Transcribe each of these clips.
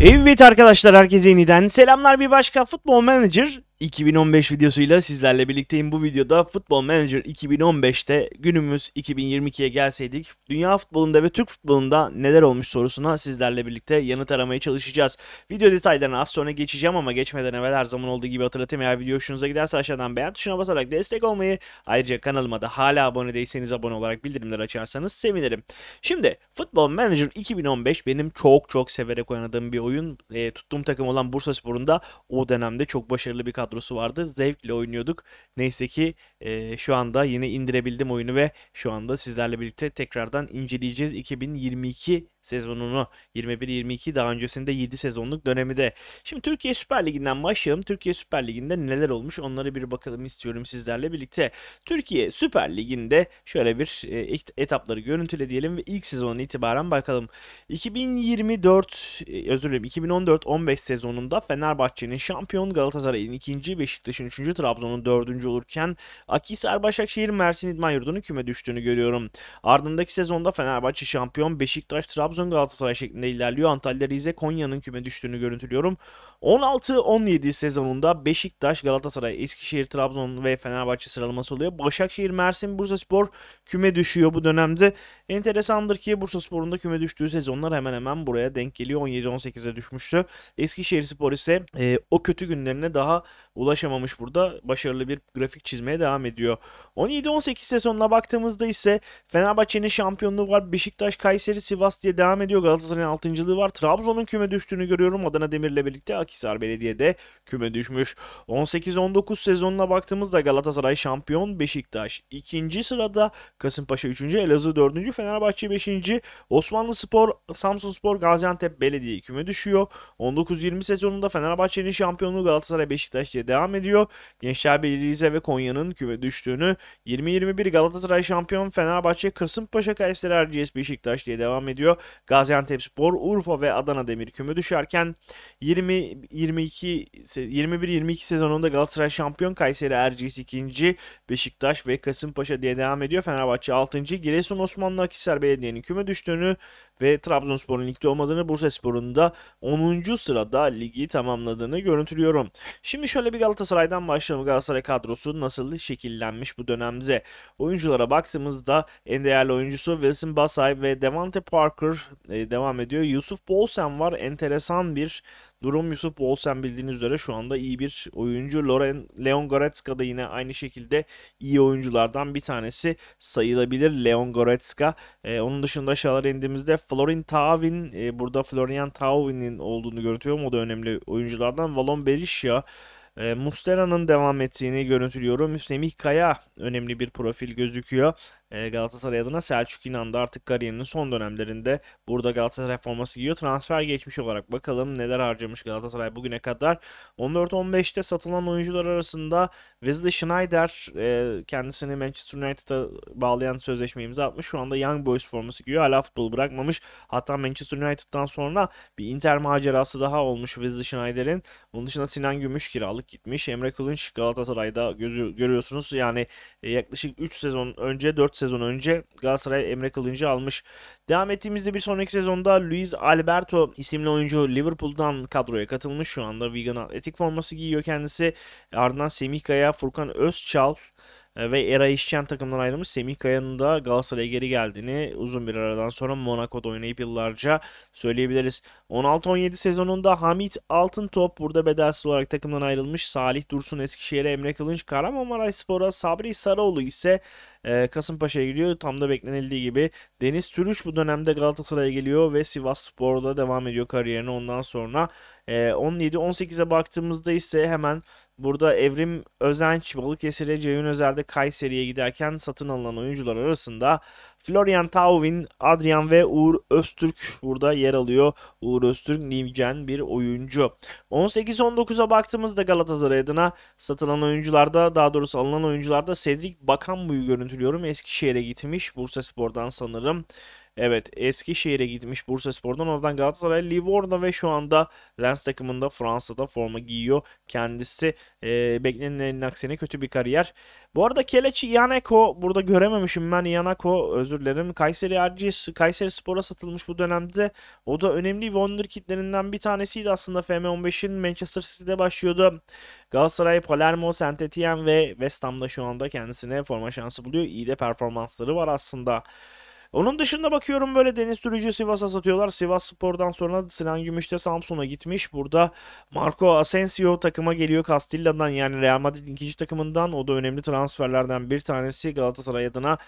Evet arkadaşlar herkese yeniden selamlar bir başka Futbol Manager 2015 videosuyla sizlerle birlikteyim. Bu videoda Football Manager 2015'te günümüz 2022'ye gelseydik dünya futbolunda ve Türk futbolunda neler olmuş sorusuna sizlerle birlikte yanıt aramaya çalışacağız. Video detaylarına az sonra geçeceğim ama geçmeden evvel her zaman olduğu gibi hatırlatayım. Eğer video hoşunuza giderse aşağıdan beğen tuşuna basarak destek olmayı ayrıca kanalıma da hala abone değilseniz abone olarak bildirimleri açarsanız sevinirim. Şimdi Football Manager 2015 benim çok çok severek oynadığım bir oyun. E, tuttuğum takım olan Bursa Spor'un da o dönemde çok başarılı bir kadro kadrosu vardı. Zevkle oynuyorduk. Neyse ki e, şu anda yine indirebildim oyunu ve şu anda sizlerle birlikte tekrardan inceleyeceğiz. 2022 sezonunu 21-22 daha öncesinde 7 sezonluk dönemi de. Şimdi Türkiye Süper Ligi'nden başlayalım. Türkiye Süper Ligi'nde neler olmuş Onları bir bakalım istiyorum sizlerle birlikte. Türkiye Süper Ligi'nde şöyle bir e, etapları görüntüle diyelim ve ilk sezonun itibaren bakalım. 2024 e, özür dilerim 2014-15 sezonunda Fenerbahçe'nin şampiyon Galatasaray'ın ikinci, Beşiktaş'ın üçüncü, Trabzon'un dördüncü olurken Akhisar, Başakşehir, Mersin İdman Yurdu'nun küme düştüğünü görüyorum. Ardındaki sezonda Fenerbahçe şampiyon, Beşiktaş, Trabzon Trabzon Galatasaray şeklinde ilerliyor. Antalya Rize Konya'nın küme düştüğünü görüntülüyorum. 16-17 sezonunda Beşiktaş, Galatasaray, Eskişehir, Trabzon ve Fenerbahçe sıralaması oluyor. Başakşehir, Mersin, Bursa Spor küme düşüyor bu dönemde. Enteresandır ki Bursa Spor'un da küme düştüğü sezonlar hemen hemen buraya denk geliyor. 17-18'e düşmüştü. Eskişehir Spor ise e, o kötü günlerine daha ulaşamamış burada. Başarılı bir grafik çizmeye devam ediyor. 17-18 sezonuna baktığımızda ise Fenerbahçe'nin şampiyonluğu var. Beşiktaş, Kayseri, Sivas diye devam ediyor. Galatasaray'ın 6.lığı var. Trabzon'un küme düştüğünü görüyorum. Adana Demir'le birlikte Akhisar Belediye'de küme düşmüş. 18-19 sezonuna baktığımızda Galatasaray şampiyon, Beşiktaş 2. sırada, Kasımpaşa 3. Elazığ 4. Fenerbahçe 5. Osmanlı Spor, Samsun Spor, Gaziantep Belediye küme düşüyor. 19-20 sezonunda Fenerbahçe'nin şampiyonluğu Galatasaray Beşiktaş diye devam ediyor. Gençler Rize ve Konya'nın küme düştüğünü 20-21 Galatasaray şampiyon Fenerbahçe Kasımpaşa Kayseri Erciyes Beşiktaş diye devam ediyor. Gaziantepspor, Urfa ve Adana Demir küme düşerken 20 22 21 22 sezonunda Galatasaray şampiyon, Kayseri Erciyes ikinci, Beşiktaş ve Kasımpaşa diye devam ediyor. Fenerbahçe 6. Giresun Osmanlı Akhisar Belediye'nin küme düştüğünü ve Trabzonspor'un ligde olmadığını, Bursaspor'un da 10. sırada ligi tamamladığını görüntülüyorum. Şimdi şöyle bir Galatasaray'dan başlayalım. Galatasaray kadrosu nasıl şekillenmiş bu dönemde? Oyunculara baktığımızda en değerli oyuncusu Wilson Basay ve Devante Parker e, devam ediyor. Yusuf Bolsen var. Enteresan bir Durum Yusuf Olsen bildiğiniz üzere şu anda iyi bir oyuncu. Loren, Leon Goretzka da yine aynı şekilde iyi oyunculardan bir tanesi sayılabilir Leon Goretzka. E, onun dışında aşağılara indiğimizde Florin Tavin, e, burada Florian Tavin'in olduğunu görüntüyorum. O da önemli oyunculardan. Valon Berisha, e, Mustera'nın devam ettiğini görüntülüyorum. Semih Kaya önemli bir profil gözüküyor. Ee, Galatasaray adına Selçuk İnan da artık kariyerinin son dönemlerinde burada Galatasaray forması giyiyor. Transfer geçmiş olarak bakalım neler harcamış Galatasaray bugüne kadar. 14-15'te satılan oyuncular arasında Wesley Schneider e, kendisini Manchester United'a bağlayan sözleşme imza atmış. Şu anda Young Boys forması giyiyor. Hala futbol bırakmamış. Hatta Manchester United'dan sonra bir Inter macerası daha olmuş Wesley Schneider'in. Onun dışında Sinan Gümüş kiralık gitmiş. Emre Kılınç Galatasaray'da görüyorsunuz. Yani e, yaklaşık 3 sezon önce 4 sezon önce Galatasaray Emre Kılıncı almış. Devam ettiğimizde bir sonraki sezonda Luis Alberto isimli oyuncu Liverpool'dan kadroya katılmış. Şu anda Wigan Atletik forması giyiyor kendisi. Ardından Semih Kaya, Furkan Özçal, e, ve Era Işçen takımdan ayrılmış Semih Kaya'nın da Galatasaray'a geri geldiğini uzun bir aradan sonra Monaco'da oynayıp yıllarca söyleyebiliriz. 16-17 sezonunda Hamit Altıntop burada bedelsiz olarak takımdan ayrılmış. Salih Dursun Eskişehir'e, Emre Kılınç Kahramanmaraş Spor'a, Sabri Sarıoğlu ise e, Kasımpaşa'ya gidiyor. Tam da beklenildiği gibi Deniz Türüç bu dönemde Galatasaray'a geliyor ve Sivas Spor'da devam ediyor kariyerini. Ondan sonra 17-18'e baktığımızda ise hemen Burada Evrim Özenç, Balıkesir'e Ceyhun Özer'de Kayseri'ye giderken satın alınan oyuncular arasında Florian Tauvin, Adrian ve Uğur Öztürk burada yer alıyor. Uğur Öztürk Nivgen bir oyuncu. 18-19'a baktığımızda Galatasaray adına satın alınan oyuncularda daha doğrusu alınan oyuncularda Cedric buyu görüntülüyorum. Eskişehir'e gitmiş Bursa Spor'dan sanırım. Evet Eskişehir'e gitmiş Bursa Spor'dan oradan Galatasaray Livorno ve şu anda Lens takımında Fransa'da forma giyiyor. Kendisi e, ee, beklenenin aksine kötü bir kariyer. Bu arada Kelechi Yaneko burada görememişim ben Yaneko özür dilerim. Kayseri Erciyes Kayseri Spor'a satılmış bu dönemde. O da önemli wonderkidlerinden bir tanesiydi aslında FM15'in Manchester City'de başlıyordu. Galatasaray, Palermo, Saint Etienne ve West Ham'da şu anda kendisine forma şansı buluyor. İyi de performansları var aslında. Onun dışında bakıyorum böyle Deniz Sürücü Sivas'a satıyorlar. Sivas Spor'dan sonra Sinan Gümüş de Samsun'a gitmiş. Burada Marco Asensio takıma geliyor Castilla'dan yani Real Madrid'in ikinci takımından. O da önemli transferlerden bir tanesi Galatasaray adına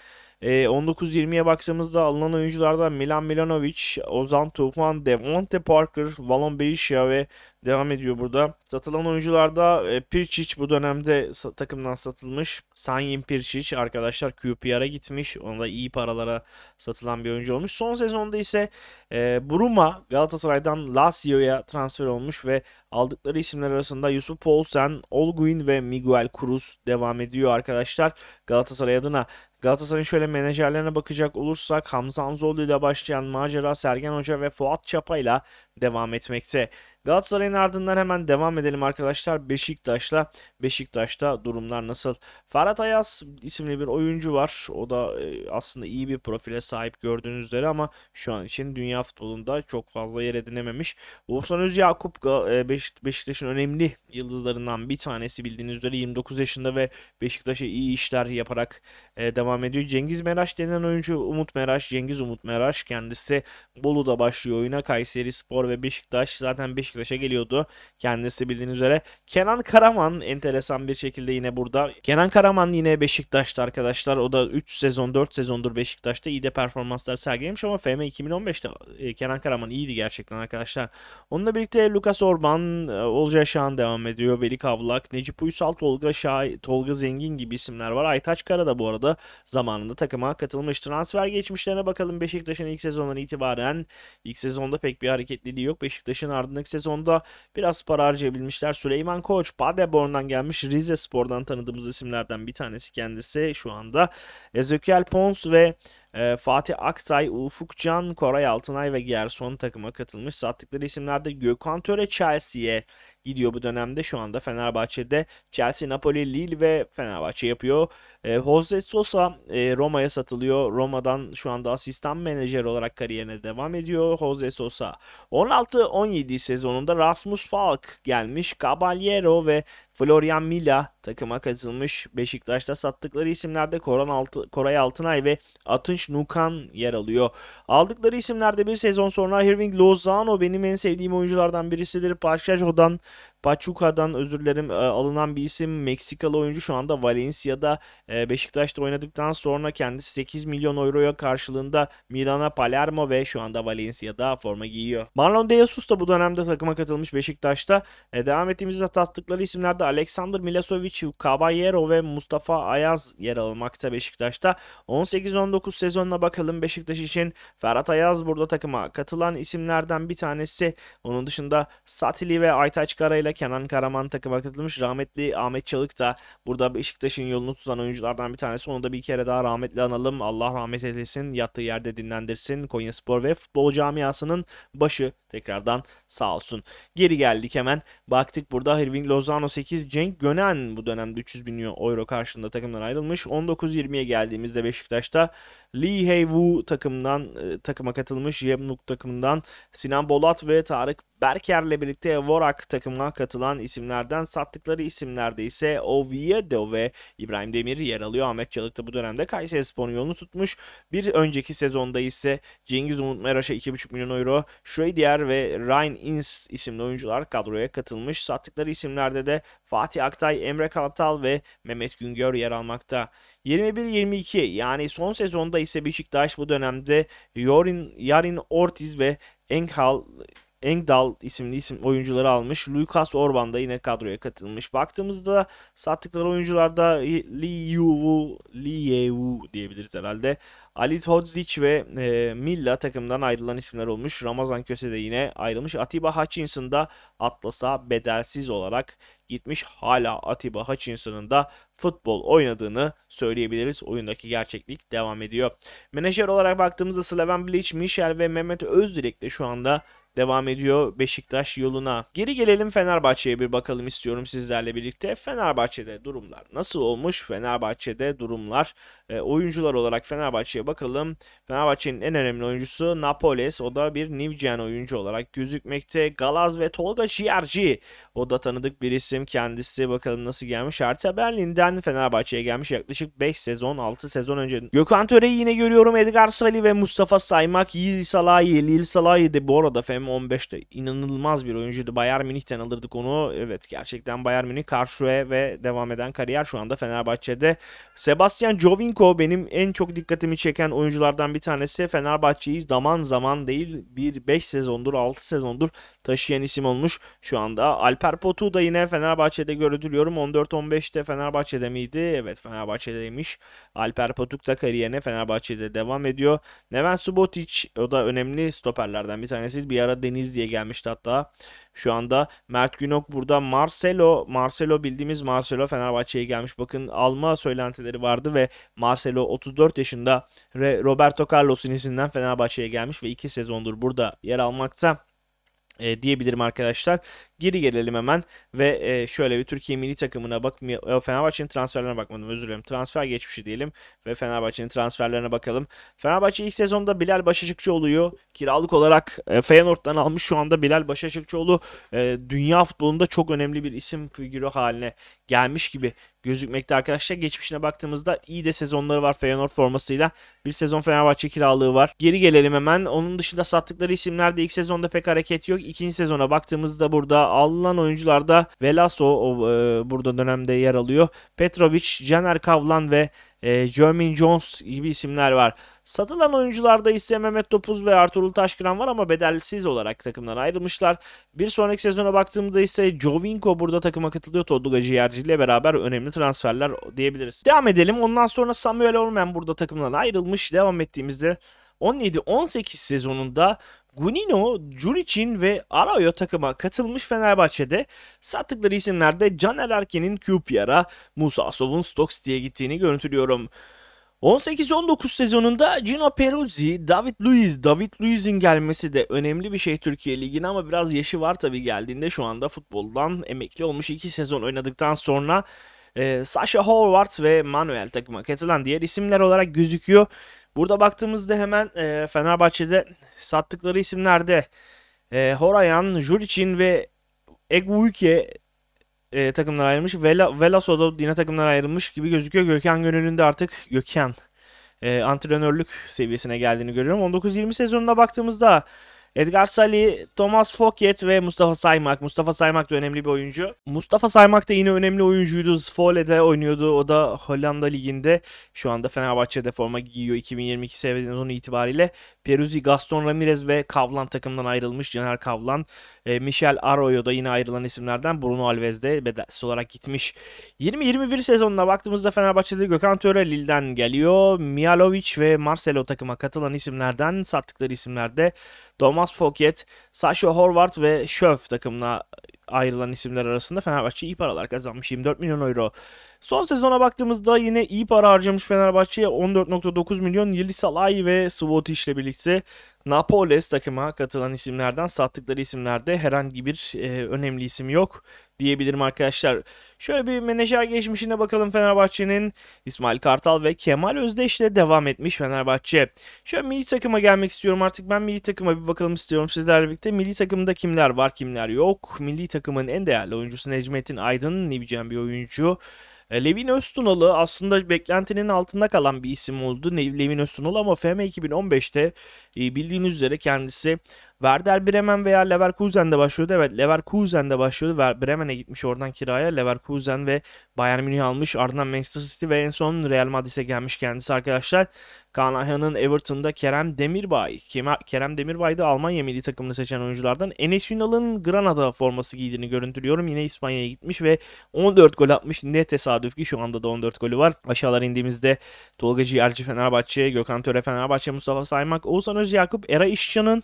e, ee, 19-20'ye baktığımızda alınan oyunculardan Milan Milanovic, Ozan Tufan, Devonte Parker, Valon Berisha ve devam ediyor burada. Satılan oyuncularda e, Pirçic bu dönemde takımdan satılmış. Sanyin Pirçic arkadaşlar QPR'a gitmiş. Onda iyi paralara satılan bir oyuncu olmuş. Son sezonda ise e, Bruma Galatasaray'dan Lazio'ya transfer olmuş ve aldıkları isimler arasında Yusuf Poulsen, Olguin ve Miguel Cruz devam ediyor arkadaşlar Galatasaray adına. Galatasaray'ın şöyle menajerlerine bakacak olursak Hamza Anzoğlu ile başlayan macera Sergen Hoca ve Fuat Çapa ile devam etmekte. Galatasaray'ın ardından hemen devam edelim arkadaşlar. Beşiktaş'la Beşiktaş'ta durumlar nasıl? Ferhat Ayaz isimli bir oyuncu var. O da e, aslında iyi bir profile sahip gördüğünüz üzere ama şu an için dünya futbolunda çok fazla yer edinememiş. Oğuzhan Öz Yakup e, Beşiktaş'ın önemli yıldızlarından bir tanesi bildiğiniz üzere 29 yaşında ve Beşiktaş'a iyi işler yaparak e, devam ediyor. Cengiz Meraş denen oyuncu Umut Meraş, Cengiz Umut Meraş kendisi Bolu'da başlıyor oyuna. Kayseri Spor ve Beşiktaş zaten Beşiktaş Beşiktaş'a geliyordu. Kendisi bildiğiniz üzere. Kenan Karaman enteresan bir şekilde yine burada. Kenan Karaman yine Beşiktaş'ta arkadaşlar. O da 3 sezon 4 sezondur Beşiktaş'ta iyi de performanslar sergilemiş ama FM 2015'te e, Kenan Karaman iyiydi gerçekten arkadaşlar. Onunla birlikte Lucas Orban, e, Olcay Şahan devam ediyor. Veli Kavlak, Necip Uysal, Tolga Şah, Tolga Zengin gibi isimler var. Aytaç Kara da bu arada zamanında takıma katılmış. Transfer geçmişlerine bakalım Beşiktaş'ın ilk sezondan itibaren. ilk sezonda pek bir hareketliliği yok. Beşiktaş'ın ardındaki sezon sezonda biraz para harcayabilmişler. Süleyman Koç Paderborn'dan gelmiş Rize Spor'dan tanıdığımız isimlerden bir tanesi kendisi şu anda. Ezekiel Pons ve e, Fatih Aktay, Ufuk Can, Koray Altınay ve Gerson takıma katılmış. Sattıkları isimlerde Gökhan Töre Chelsea'ye gidiyor bu dönemde. Şu anda Fenerbahçe'de Chelsea, Napoli, Lille ve Fenerbahçe yapıyor. E, Jose Sosa e, Roma'ya satılıyor. Roma'dan şu anda asistan menajer olarak kariyerine devam ediyor Jose Sosa. 16-17 sezonunda Rasmus Falk gelmiş. Caballero ve Florian Mila takıma katılmış. Beşiktaş'ta sattıkları isimlerde Koran Altı, Koray Altınay ve Atınç Nukan yer alıyor. Aldıkları isimlerde bir sezon sonra Irving Lozano benim en sevdiğim oyunculardan birisidir. Parşajo'dan Pachuca'dan özür dilerim e, alınan bir isim Meksikalı oyuncu şu anda Valencia'da e, Beşiktaş'ta oynadıktan sonra kendisi 8 milyon euroya karşılığında Milana Palermo ve şu anda Valencia'da forma giyiyor. Marlon de Jesus da bu dönemde takıma katılmış Beşiktaş'ta. E, devam ettiğimizde tattıkları isimlerde Alexander Milasevic, Caballero ve Mustafa Ayaz yer almakta Beşiktaş'ta. 18-19 sezonuna bakalım Beşiktaş için. Ferhat Ayaz burada takıma katılan isimlerden bir tanesi. Onun dışında Satili ve Aytaç Karayla dönemde Kenan Karaman takıma katılmış. Rahmetli Ahmet Çalık da burada Beşiktaş'ın yolunu tutan oyunculardan bir tanesi. Onu da bir kere daha rahmetli analım. Allah rahmet eylesin. Yattığı yerde dinlendirsin. Konyaspor ve futbol camiasının başı Tekrardan sağ olsun. Geri geldik hemen. Baktık burada Irving Lozano 8, Cenk Gönen bu dönemde 300 bin euro karşılığında takımdan ayrılmış. 19-20'ye geldiğimizde Beşiktaş'ta Lee Hey-woo takımdan e, takıma katılmış. Yemnuk takımından Sinan Bolat ve Tarık Berker'le birlikte Vorak takımına katılan isimlerden sattıkları isimlerde ise Oviedo ve İbrahim Demir yer alıyor. Ahmet Çalık da bu dönemde Kayseri Spor'un yolunu tutmuş. Bir önceki sezonda ise Cengiz Umut Meraş'a 2,5 milyon euro, Şöyle diğer Özer ve Ryan Ince isimli oyuncular kadroya katılmış. Sattıkları isimlerde de Fatih Aktay, Emre Kalatal ve Mehmet Güngör yer almakta. 21-22 yani son sezonda ise Beşiktaş bu dönemde Yorin, Yarin Ortiz ve Enkhal Engdahl isimli isim oyuncuları almış. Lucas Orban da yine kadroya katılmış. Baktığımızda sattıkları oyuncularda Li Yuwu, Li Yewu diyebiliriz herhalde. Ali Todzic ve e, Milla takımdan ayrılan isimler olmuş. Ramazan Köse de yine ayrılmış. Atiba Hutchinson da Atlas'a bedelsiz olarak gitmiş. Hala Atiba Hutchinson'ın da futbol oynadığını söyleyebiliriz. Oyundaki gerçeklik devam ediyor. Menajer olarak baktığımızda Slaven Bilic, Michel ve Mehmet Özdilek de şu anda devam ediyor Beşiktaş yoluna. Geri gelelim Fenerbahçe'ye bir bakalım istiyorum sizlerle birlikte. Fenerbahçe'de durumlar nasıl olmuş? Fenerbahçe'de durumlar e, oyuncular olarak Fenerbahçe'ye bakalım. Fenerbahçe'nin en önemli oyuncusu Napoles. O da bir Nivjen oyuncu olarak gözükmekte. Galaz ve Tolga Ciğerci o da tanıdık bir isim kendisi bakalım nasıl gelmiş. Hertha Berlin'den Fenerbahçe'ye gelmiş yaklaşık 5 sezon 6 sezon önce. Gökhan Töre'yi yine görüyorum Edgar Salih ve Mustafa Saymak. Yil Salahi. Lil Salahi de bu arada FM15'te inanılmaz bir oyuncuydu. Bayern Münih'ten alırdık onu. Evet gerçekten Bayern Münih karşıya ve devam eden kariyer şu anda Fenerbahçe'de. Sebastian Jovinko benim en çok dikkatimi çeken oyunculardan bir tanesi. Fenerbahçe'yi zaman zaman değil bir 5 sezondur 6 sezondur taşıyan isim olmuş. Şu anda Alp Alper Potu da yine Fenerbahçe'de görüntülüyorum. 14-15'te Fenerbahçe'de miydi? Evet Fenerbahçe'deymiş. Alper Potuk da kariyerine Fenerbahçe'de devam ediyor. Neven Subotic o da önemli stoperlerden bir tanesi. Bir ara Deniz diye gelmişti hatta. Şu anda Mert Günok burada Marcelo, Marcelo bildiğimiz Marcelo Fenerbahçe'ye gelmiş. Bakın alma söylentileri vardı ve Marcelo 34 yaşında Roberto Carlos'un izinden Fenerbahçe'ye gelmiş ve 2 sezondur burada yer almakta e, diyebilirim arkadaşlar. Geri gelelim hemen ve e, şöyle bir Türkiye milli takımına bak Fenerbahçe'nin transferlerine bakmadım özür dilerim. Transfer geçmişi diyelim ve Fenerbahçe'nin transferlerine bakalım. Fenerbahçe ilk sezonda Bilal Başaçıkçıoğlu'yu kiralık olarak e, Feyenoord'dan almış şu anda Bilal Başaçıkçıoğlu e, dünya futbolunda çok önemli bir isim figürü haline gelmiş gibi gözükmekte arkadaşlar. Geçmişine baktığımızda iyi de sezonları var Feyenoord formasıyla. Bir sezon Fenerbahçe kiralığı var. Geri gelelim hemen. Onun dışında sattıkları isimlerde ilk sezonda pek hareket yok. İkinci sezona baktığımızda burada alınan oyuncularda Velaso o, e, burada dönemde yer alıyor. Petrovic, Jenner, Kavlan ve e, Jermaine Jones gibi isimler var. Satılan oyuncularda ise Mehmet Topuz ve Ertuğrul Taşkıran var ama bedelsiz olarak takımdan ayrılmışlar. Bir sonraki sezona baktığımda ise Jovinko burada takıma katılıyor. Todluga Ciğerci ile beraber önemli transferler diyebiliriz. Devam edelim. Ondan sonra Samuel Orman burada takımdan ayrılmış. Devam ettiğimizde 17-18 sezonunda Gunino, Juricin ve Arroyo takıma katılmış Fenerbahçe'de sattıkları isimlerde Caner Erken'in QPR'a, Musa Asov'un Stokes diye gittiğini görüntülüyorum. 18-19 sezonunda Gino Peruzzi, David Luiz, David Luiz'in gelmesi de önemli bir şey Türkiye Ligi'ne ama biraz yaşı var tabii geldiğinde şu anda futboldan emekli olmuş 2 sezon oynadıktan sonra e, Sasha Howard ve Manuel takıma katılan diğer isimler olarak gözüküyor. Burada baktığımızda hemen e, Fenerbahçe'de sattıkları isimlerde e, Horayan, Juricin ve Egwuike e, takımdan ayrılmış. Vela, Velaso da yine takımlar ayrılmış gibi gözüküyor. Gökhan Gönülünde artık Gökhan e, antrenörlük seviyesine geldiğini görüyorum. 19-20 sezonuna baktığımızda Edgar Sali, Thomas Foket ve Mustafa Saymak. Mustafa Saymak da önemli bir oyuncu. Mustafa Saymak da yine önemli oyuncuydu. Zvole'de oynuyordu. O da Hollanda Ligi'nde. Şu anda Fenerbahçe'de forma giyiyor 2022 sezonu itibariyle. Peruzzi, Gaston Ramirez ve Kavlan takımdan ayrılmış. Caner Kavlan. E, Michel Arroyo da yine ayrılan isimlerden. Bruno Alves de bedelsiz olarak gitmiş. 2021 21 sezonuna baktığımızda Fenerbahçe'de Gökhan Töre Lille'den geliyor. Mialovic ve Marcelo takıma katılan isimlerden sattıkları isimlerde Domas Foket, Sasha Horvath ve Schöf takımına ayrılan isimler arasında Fenerbahçe iyi paralar kazanmış. 24 milyon euro Son sezona baktığımızda yine iyi para harcamış Fenerbahçe'ye 14.9 milyon Yelisalay ve Svotiç ile birlikte Napoles takıma katılan isimlerden sattıkları isimlerde herhangi bir e, önemli isim yok diyebilirim arkadaşlar. Şöyle bir menajer geçmişine bakalım Fenerbahçe'nin. İsmail Kartal ve Kemal Özdeş ile devam etmiş Fenerbahçe. Şöyle milli takıma gelmek istiyorum artık. Ben milli takıma bir bakalım istiyorum sizlerle birlikte. Milli takımda kimler var kimler yok. Milli takımın en değerli oyuncusu Necmettin Aydın. Nivcen bir oyuncu. E, Levin Öztunalı aslında beklentinin altında kalan bir isim oldu. Levin Öztunalı ama FM 2015'te e, bildiğiniz üzere kendisi Werder Bremen veya Leverkusen'de başlıyordu. Evet Leverkusen'de başlıyordu. Bremen'e gitmiş oradan kiraya. Leverkusen ve Bayern Münih almış. Ardından Manchester City ve en son Real Madrid'e gelmiş kendisi arkadaşlar. Kaan Everton'da Kerem Demirbay. Kerem Demirbay da Almanya milli takımını seçen oyunculardan. Enes Ünal'ın Granada forması giydiğini görüntülüyorum. Yine İspanya'ya gitmiş ve 14 gol atmış. Ne tesadüf ki şu anda da 14 golü var. Aşağılara indiğimizde Tolga Ciğerci Fenerbahçe, Gökhan Töre Fenerbahçe, Mustafa Saymak, Oğuzhan Öz Yakup, Era İşcan'ın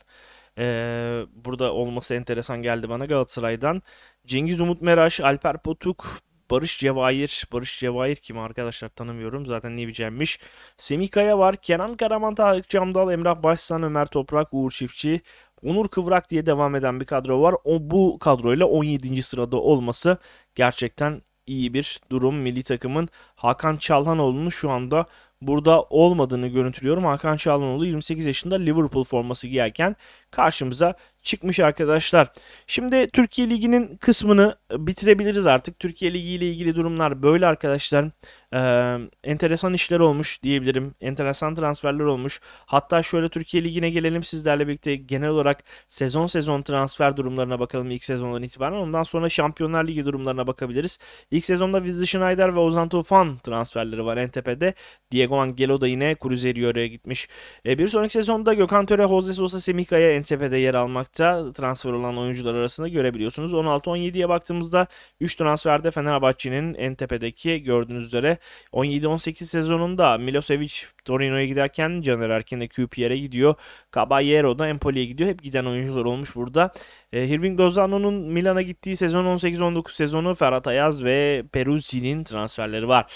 ee, burada olması enteresan geldi bana Galatasaray'dan. Cengiz Umut Meraş, Alper Potuk, Barış Cevahir. Barış Cevahir kim arkadaşlar tanımıyorum. Zaten ne bilecekmiş. Semih Kaya var. Kenan Karaman, Tarık Camdal, Emrah Başsan, Ömer Toprak, Uğur Çiftçi. Onur Kıvrak diye devam eden bir kadro var. O bu kadroyla 17. sırada olması gerçekten iyi bir durum. Milli takımın Hakan Çalhanoğlu'nun şu anda burada olmadığını görüntülüyorum. Hakan Çalhanoğlu 28 yaşında Liverpool forması giyerken karşımıza çıkmış arkadaşlar. Şimdi Türkiye Ligi'nin kısmını bitirebiliriz artık. Türkiye Ligi ile ilgili durumlar böyle arkadaşlar. Ee, enteresan işler olmuş diyebilirim. Enteresan transferler olmuş. Hatta şöyle Türkiye Ligi'ne gelelim sizlerle birlikte genel olarak sezon sezon transfer durumlarına bakalım ilk sezondan itibaren. Ondan sonra Şampiyonlar Ligi durumlarına bakabiliriz. İlk sezonda Vizli Aydar ve Ozan Tufan transferleri var en tepede. Diego Angelo da yine Cruzeiro'ya gitmiş. Ee, bir sonraki sezonda Gökhan Töre, Jose Sosa, Semikaya Kaya en tepede yer almakta. Transfer olan oyuncular arasında görebiliyorsunuz. 16-17'ye baktığımızda 3 transferde Fenerbahçe'nin en tepedeki gördüğünüz üzere 17-18 sezonunda Milosevic Torino'ya giderken Caner Erkin de QPR'e gidiyor. Caballero da Empoli'ye gidiyor. Hep giden oyuncular olmuş burada. E, Hirving Lozano'nun Milan'a gittiği sezon 18-19 sezonu Ferhat Ayaz ve Peruzzi'nin transferleri var.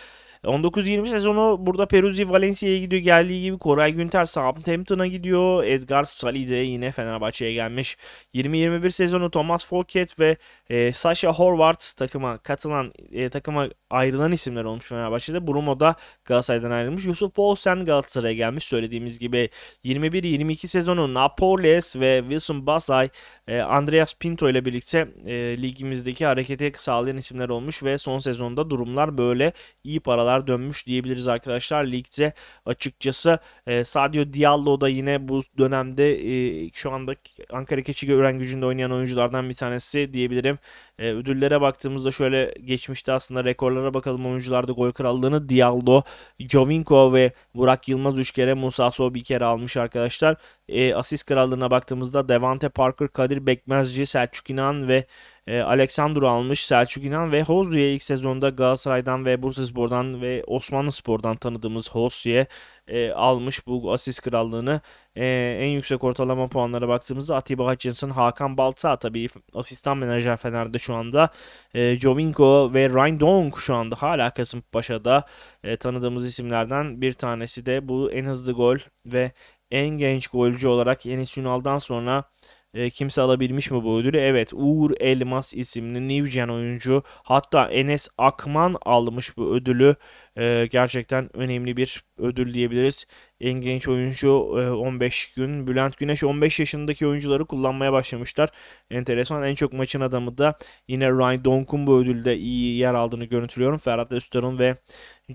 19-20 sezonu burada Peruzzi Valencia'ya gidiyor geldiği gibi Koray Günter Southampton'a gidiyor. Edgar Sali de yine Fenerbahçe'ye gelmiş. 20-21 sezonu Thomas Folket ve e, Sasha Horvath takıma katılan e, takıma ayrılan isimler olmuş Fenerbahçe'de. Bruno da Galatasaray'dan ayrılmış. Yusuf Poulsen Galatasaray'a gelmiş söylediğimiz gibi. 21-22 sezonu Napoles ve Wilson Basay e, Andreas Pinto ile birlikte e, ligimizdeki harekete sağlayan isimler olmuş ve son sezonda durumlar böyle iyi paralar numaralar dönmüş diyebiliriz arkadaşlar ligde açıkçası. E, Sadio Diallo da yine bu dönemde e, şu anda Ankara Keçi Ören Gücü'nde oynayan oyunculardan bir tanesi diyebilirim. E, ödüllere baktığımızda şöyle geçmişte aslında rekorlara bakalım oyuncularda gol krallığını Diallo, Jovinko ve Burak Yılmaz 3 kere Musa So bir kere almış arkadaşlar. E, asist krallığına baktığımızda Devante Parker, Kadir Bekmezci, Selçuk İnan ve e, ee, Aleksandro almış Selçuk İnan ve Hozlu'ya ilk sezonda Galatasaray'dan ve Bursaspor'dan ve Osmanlı Spor'dan tanıdığımız Hozlu'ya e, almış bu asist krallığını. E, en yüksek ortalama puanlara baktığımızda Atiba Hutchinson, Hakan Balta tabii asistan menajer Fener'de şu anda. E, Jovinko ve Ryan Dong şu anda hala Kasımpaşa'da e, tanıdığımız isimlerden bir tanesi de bu en hızlı gol ve en genç golcü olarak Enis Ünal'dan sonra e, kimse alabilmiş mi bu ödülü? Evet Uğur Elmas isimli New Gen oyuncu hatta Enes Akman almış bu ödülü. E, gerçekten önemli bir ödül diyebiliriz. En genç oyuncu e, 15 gün. Bülent Güneş 15 yaşındaki oyuncuları kullanmaya başlamışlar. Enteresan. En çok maçın adamı da yine Ryan Donk'un bu ödülde iyi yer aldığını görüntülüyorum. Ferhat Öztar'ın ve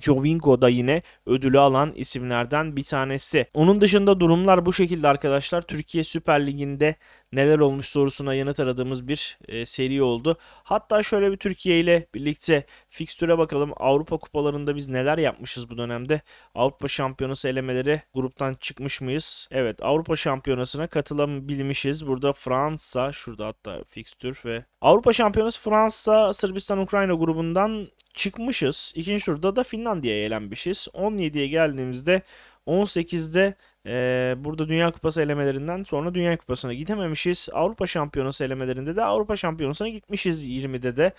Jovinko da yine ödülü alan isimlerden bir tanesi. Onun dışında durumlar bu şekilde arkadaşlar. Türkiye Süper Ligi'nde neler olmuş sorusuna yanıt aradığımız bir e, seri oldu. Hatta şöyle bir Türkiye ile birlikte fikstüre bakalım. Avrupa kupalarında biz neler yapmışız bu dönemde? Avrupa Şampiyonası elemeleri gruptan çıkmış mıyız? Evet Avrupa Şampiyonası'na katılabilmişiz. Burada Fransa şurada hatta fikstür ve Avrupa Şampiyonası Fransa Sırbistan Ukrayna grubundan çıkmışız. İkinci turda da Finlandiya'ya elenmişiz. 17'ye geldiğimizde 18'de e, burada Dünya Kupası elemelerinden sonra Dünya Kupası'na gidememişiz. Avrupa Şampiyonası elemelerinde de Avrupa Şampiyonası'na gitmişiz 20'de de.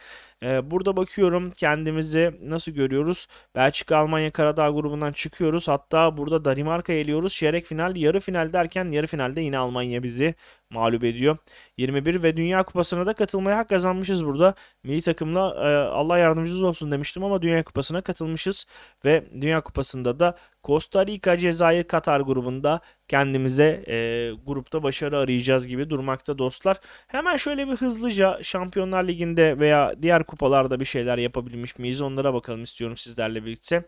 E, burada bakıyorum kendimizi nasıl görüyoruz? Belçika, Almanya, Karadağ grubundan çıkıyoruz. Hatta burada Danimarka eliyoruz. Çeyrek final, yarı final derken yarı finalde yine Almanya bizi mağlup ediyor. 21 ve Dünya Kupası'na da katılmaya hak kazanmışız burada. Milli takımla e, Allah yardımcımız olsun demiştim ama Dünya Kupası'na katılmışız ve Dünya Kupası'nda da Costa Rica, Cezayir, Katar grubunda kendimize e, grupta başarı arayacağız gibi durmakta dostlar. Hemen şöyle bir hızlıca Şampiyonlar Ligi'nde veya diğer kupalarda bir şeyler yapabilmiş miyiz onlara bakalım istiyorum sizlerle birlikte.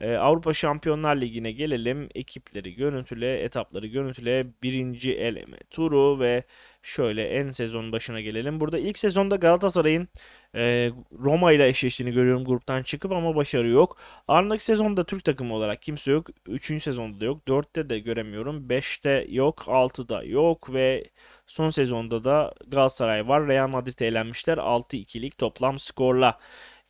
E, Avrupa Şampiyonlar Ligi'ne gelelim. Ekipleri görüntüle, etapları görüntüle. Birinci eleme turu ve şöyle en sezon başına gelelim. Burada ilk sezonda Galatasaray'ın e, Roma ile eşleştiğini görüyorum gruptan çıkıp ama başarı yok. Ardındaki sezonda Türk takımı olarak kimse yok. Üçüncü sezonda da yok. Dörtte de göremiyorum. Beşte yok. Altıda yok ve son sezonda da Galatasaray var. Real Madrid'e elenmişler. 6-2'lik toplam skorla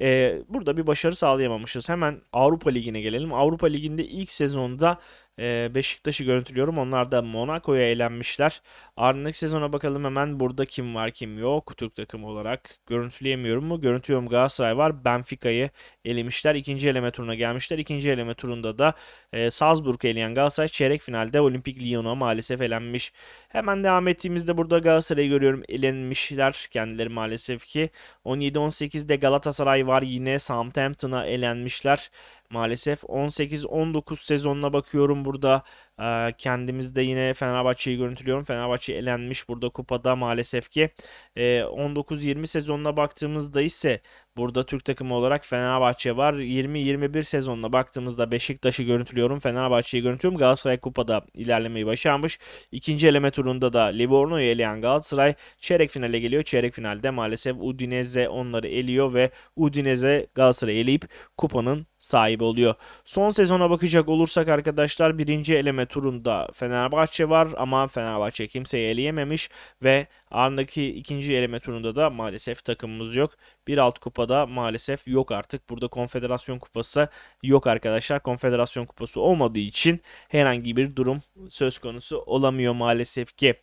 e, burada bir başarı sağlayamamışız. Hemen Avrupa Ligi'ne gelelim. Avrupa Ligi'nde ilk sezonda e, Beşiktaş'ı görüntülüyorum. Onlar da Monaco'ya eğlenmişler. Ardındaki sezona bakalım hemen burada kim var kim yok. Türk takımı olarak görüntüleyemiyorum mu? Görüntüyorum. Galatasaray var. Benfica'yı elemişler. İkinci eleme turuna gelmişler. İkinci eleme turunda da e, Salzburg'u eleyen Galatasaray çeyrek finalde Olimpik Lyon'a maalesef elenmiş. Hemen devam ettiğimizde burada Galatasaray'ı görüyorum. Elenmişler kendileri maalesef ki. 17-18'de Galatasaray var yine Southampton'a elenmişler. Maalesef 18-19 sezonuna bakıyorum burada. Ee, kendimizde yine Fenerbahçe'yi görüntülüyorum. Fenerbahçe elenmiş burada kupada maalesef ki. 19-20 ee, sezonuna baktığımızda ise burada Türk takımı olarak Fenerbahçe var. 20-21 sezonuna baktığımızda Beşiktaş'ı görüntülüyorum. Fenerbahçe'yi görüntülüyorum. Galatasaray kupada ilerlemeyi başarmış. İkinci eleme turunda da Livorno'yu eleyen Galatasaray çeyrek finale geliyor. Çeyrek finalde maalesef Udinese onları eliyor ve Udinese Galatasaray eleyip kupanın sahibi oluyor. Son sezona bakacak olursak arkadaşlar birinci eleme turunda Fenerbahçe var ama Fenerbahçe kimseyi eleyememiş ve ardındaki ikinci eleme turunda da maalesef takımımız yok. Bir alt kupada maalesef yok artık. Burada Konfederasyon Kupası yok arkadaşlar. Konfederasyon Kupası olmadığı için herhangi bir durum söz konusu olamıyor maalesef ki.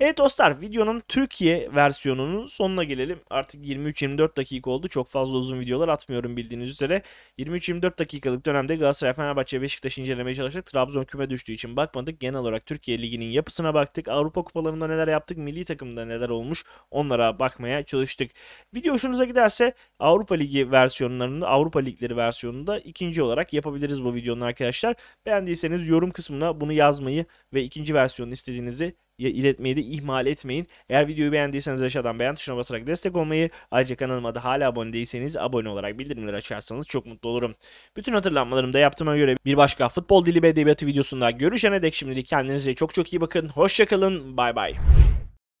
Evet dostlar videonun Türkiye versiyonunun sonuna gelelim. Artık 23-24 dakika oldu. Çok fazla uzun videolar atmıyorum bildiğiniz üzere. 23-24 dakikalık dönemde Galatasaray, Fenerbahçe, Beşiktaş incelemeye çalıştık. Trabzon küme düştüğü için bakmadık. Genel olarak Türkiye Ligi'nin yapısına baktık. Avrupa Kupalarında neler yaptık. Milli takımda neler olmuş. Onlara bakmaya çalıştık. Video hoşunuza giderse isterse Avrupa Ligi versiyonlarında, Avrupa Ligleri versiyonunda ikinci olarak yapabiliriz bu videonun arkadaşlar. Beğendiyseniz yorum kısmına bunu yazmayı ve ikinci versiyonu istediğinizi iletmeyi de ihmal etmeyin. Eğer videoyu beğendiyseniz aşağıdan beğen tuşuna basarak destek olmayı, ayrıca kanalıma da hala abone değilseniz abone olarak bildirimleri açarsanız çok mutlu olurum. Bütün hatırlanmalarımı da yaptığıma göre bir başka futbol dili ve edebiyatı videosunda görüşene dek şimdilik kendinize çok çok iyi bakın. Hoşçakalın. Bay bay.